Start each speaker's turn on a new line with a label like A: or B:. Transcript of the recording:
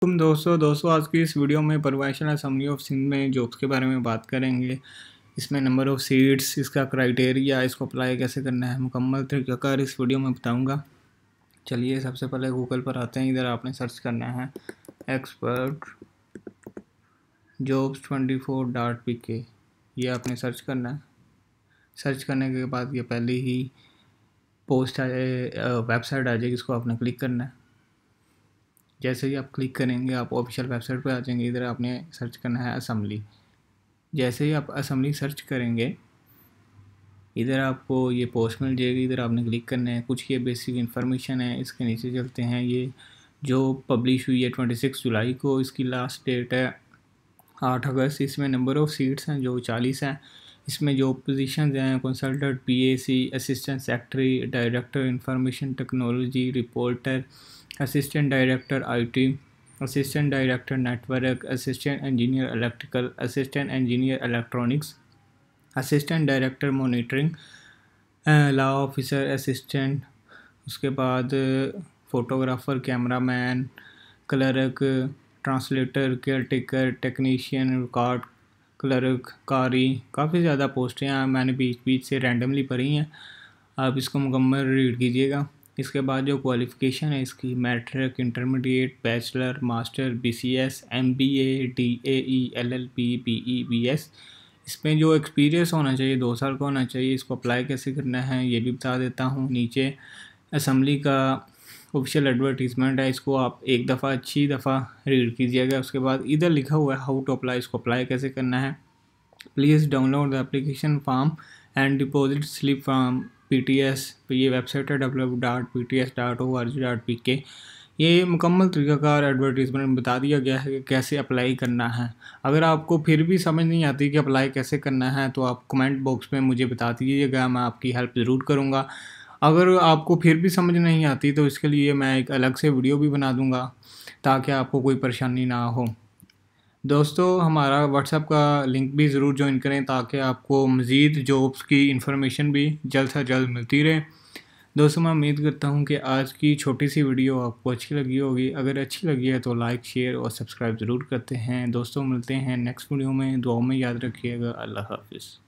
A: तुम दोस्तों दोस्तों आज की इस वीडियो में परवाइशल असम्बली ऑफ सिंध में जॉब्स के बारे में बात करेंगे इसमें नंबर ऑफ़ सीट्स इसका क्राइटेरिया इसको अप्लाई कैसे करना है मुकम्मल तरीक़ाकार इस वीडियो में बताऊंगा चलिए सबसे पहले गूगल पर आते हैं इधर आपने सर्च करना है expert jobs twenty four dot P K ये आपने सर्च करना है सर्च करने के बाद ये पहले ही पोस्ट आ जाए वेबसाइट आ जाएगी इसको आपने क्लिक करना है जैसे ही आप क्लिक करेंगे आप ऑफिशियल वेबसाइट पर आ जाएंगे इधर आपने सर्च करना है असम्बली जैसे ही आप असम्बली सर्च करेंगे इधर आपको ये पोस्ट मिल जाएगी इधर आपने क्लिक करना है कुछ ये बेसिक इन्फॉर्मेशन है इसके नीचे चलते हैं ये जो पब्लिश हुई है ट्वेंटी सिक्स जुलाई को इसकी लास्ट डेट है आठ अगस्त इसमें नंबर ऑफ़ सीट्स हैं जो चालीस हैं इसमें जो पोजिशन हैं consultant PAC assistant secretary director information technology reporter assistant director IT assistant director network assistant engineer electrical assistant engineer electronics assistant director monitoring law officer assistant उसके बाद photographer cameraman clerk translator caretaker technician record clerk कारी काफ़ी ज़्यादा पोस्टें हैं मैंने बीच बीच से randomly पढ़ी हैं आप इसको मुकम्मल रीड कीजिएगा इसके बाद जो क्वालिफ़िकेशन है इसकी matric intermediate bachelor master B C S M B A D L L P E B S इसमें जो एक्सपीरियंस होना चाहिए दो साल का होना चाहिए इसको अप्लाई कैसे करना है ये भी बता देता हूँ नीचे असम्बली का ऑफिशियल एडवर्टीजमेंट है इसको आप एक दफ़ा अच्छी दफ़ा रीड कीजिएगा उसके बाद इधर लिखा हुआ है हाउ टू अप्लाई इसको अप्लाई कैसे करना है please download the application form and deposit slip form P T S ये वेबसाइट है W dot P T S dot O R G dot P K ये मुकम्मल तरीकाकार एडवर्टीज़मेंट बता दिया गया है कि कैसे अप्लाई करना है अगर आपको फिर भी समझ नहीं आती कि अप्लाई कैसे करना है तो आप कमेंट बॉक्स में मुझे बता दीजिएगा मैं आपकी हेल्प ज़रूर करूँगा अगर आपको फिर भी समझ नहीं आती तो इसके लिए मैं एक अलग से वीडियो भी बना दूँगा ताकि आपको कोई परेशानी ना हो दोस्तों हमारा व्हाट्सएप का लिंक भी ज़रूर ज्वाइन करें ताकि आपको मज़ीद जॉब्स की इन्फॉर्मेशन भी जल्द से जल्द मिलती रहे दोस्तों मैं उम्मीद करता हूँ कि आज की छोटी सी वीडियो आपको अच्छी लगी होगी अगर अच्छी लगी है तो लाइक शेयर और सब्सक्राइब ज़रूर करते हैं दोस्तों मिलते हैं नेक्स्ट वीडियो में दुआ में याद रखिएगा अल्लाह हाफिज़